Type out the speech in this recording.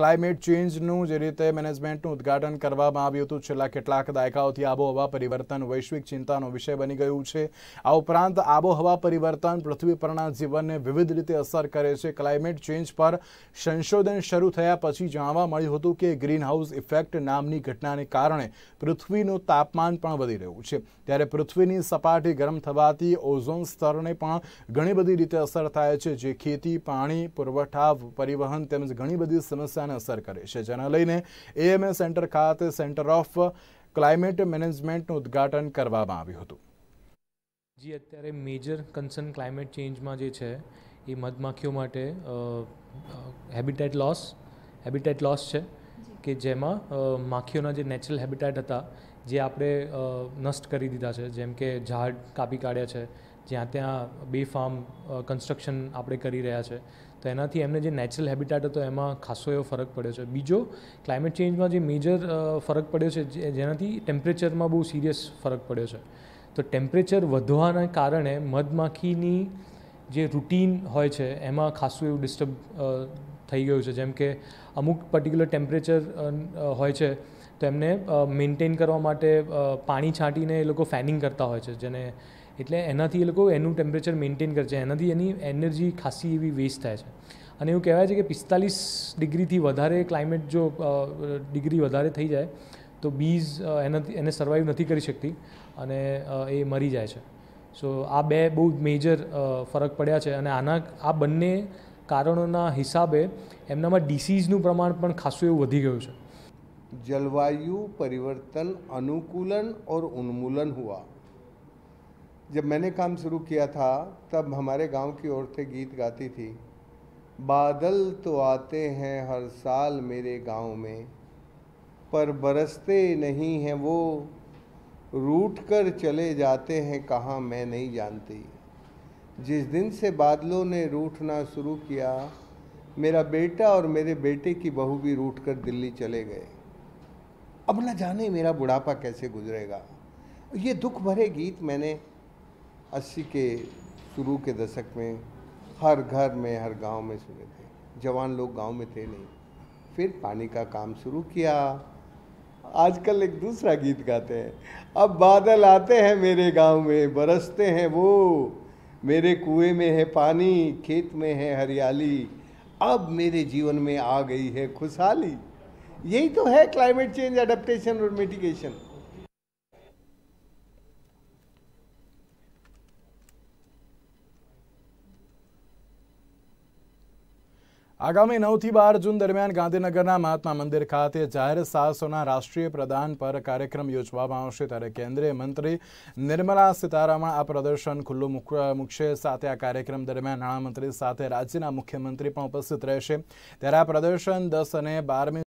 climate ચેન્જનું જે રીતે મેનેજમેન્ટનું ઉદ્ઘાટન કરવામાં આવ્યું હતું છેલ્લા કેટલાક દાયકાઓથી આબોહવા પરિવર્તન વૈશ્વિક ચિંતાનો વિષય બની ગયું છે આ ઉપરાંત આબોહવા પરિવર્તન પૃથ્વી પરના જીવનને વિવિધ રીતે અસર કરે છે ક્લાઇમેટ ચેન્જ પર સંશોધન શરૂ થયા પછી જાણવા મળ્યું હતું કે ગ્રીન હાઉસ ઇફેક્ટ નામની ઘટનાને કારણે પૃથ્વીનું તાપમાન પણ વધી રહ્યું છે ત્યારે પૃથ્વીની સપાટી ગરમ થવાથી ઓઝોન સ્તરને પણ ઘણી બધી રીતે અસર થાય છે જે ખેતી પાણી પુરવઠા પરિવહન તેમજ ઘણી બધી સમસ્યા પણ અસર કરે છે જેના લઈને એએમએ સેન્ટર ખાતે સેન્ટર ઓફ ક્લાઇમેટ મેનેજમેન્ટનું ઉદ્ઘાટન કરવામાં આવ્યું હતું જી અત્યારે મેજર કન્સર્ન ક્લાઇમેટ ચેન્જમાં જે છે એ મધમાખીઓ માટે હેબિટેટ લોસ હેબિટેટ લોસ છે કે જેમાં માખીઓના જે નેચરલ હેબિટેટ હતા જે આપણે નષ્ટ કરી દીધા છે જેમ કે ઝાડ કાપી કાઢ્યા છે જ્યાં ત્યાં બે ફાર્મ કન્સ્ટ્રક્શન આપણે કરી રહ્યા છે તો એનાથી એમને જે નેચરલ હેબિટેટ હતો એમાં ખાસો એવો ફરક પડ્યો છે બીજો ક્લાઇમેટ ચેન્જમાં જે મેજર ફરક પડ્યો છે જેનાથી ટેમ્પરેચરમાં બહુ સિરિયસ ફરક પડ્યો છે તો ટેમ્પરેચર વધવાના કારણે મધમાખીની જે રૂટીન હોય છે એમાં ખાસું એવું ડિસ્ટર્બ થઈ ગયું છે જેમ કે અમુક પર્ટિક્યુલર ટેમ્પરેચર હોય છે તો એમને મેન્ટેન કરવા માટે પાણી છાંટીને એ લોકો ફેનિંગ કરતા હોય છે જેને એટલે એનાથી એ લોકો એનું ટેમ્પરેચર મેન્ટેન કરે છે એનાથી એની એનર્જી ખાસી એવી વેસ્ટ થાય છે અને એવું કહેવાય છે કે પિસ્તાલીસ ડિગ્રીથી વધારે ક્લાઇમેટ જો ડિગ્રી વધારે થઈ જાય તો બીઝ એનાથી એને સર્વાઈવ નથી કરી શકતી અને એ મરી જાય છે સો આ બે બહુ મેજર ફરક પડ્યા છે અને આના આ બંને કારણોના હિસાબે એમનામાં ડિસીઝનું પ્રમાણ પણ ખાસું એવું વધી ગયું છે જલવાયુ પરિવર્તન અનુકૂલન ઓર ઉન્મૂલન હુઆ जब मैंने काम शुरू किया था तब हमारे गांव की औरतें गीत गाती थी बादल तो आते हैं हर साल मेरे गांव में पर बरसते नहीं हैं वो रूट कर चले जाते हैं कहाँ मैं नहीं जानती जिस दिन से बादलों ने रूठना शुरू किया मेरा बेटा और मेरे बेटे की बहू भी रूट कर दिल्ली चले गए अब न जाने मेरा बुढ़ापा कैसे गुजरेगा ये दुख भरे गीत मैंने अस्सी के शुरू के दशक में हर घर में हर गांव में सुने थे जवान लोग गांव में थे नहीं फिर पानी का काम शुरू किया आजकल एक दूसरा गीत गाते हैं अब बादल आते हैं मेरे गांव में बरसते हैं वो मेरे कुएं में है पानी खेत में है हरियाली अब मेरे जीवन में आ गई है खुशहाली यही तो है क्लाइमेट चेंज अडेप्टेशन और मिटिगेशन આગામી નવથી બાર જૂન દરમિયાન ગાંધીનગરના મહાત્મા મંદિર ખાતે જાહેર સાહસોના રાષ્ટ્રીય પ્રદાન પર કાર્યક્રમ યોજવામાં આવશે ત્યારે કેન્દ્રીય મંત્રી નિર્મલા સીતારામણ આ પ્રદર્શન ખુલ્લું મુકશે સાથે આ કાર્યક્રમ દરમિયાન નાણામંત્રી સાથે રાજ્યના મુખ્યમંત્રી પણ ઉપસ્થિત રહેશે ત્યારે આ પ્રદર્શન દસ અને બારમી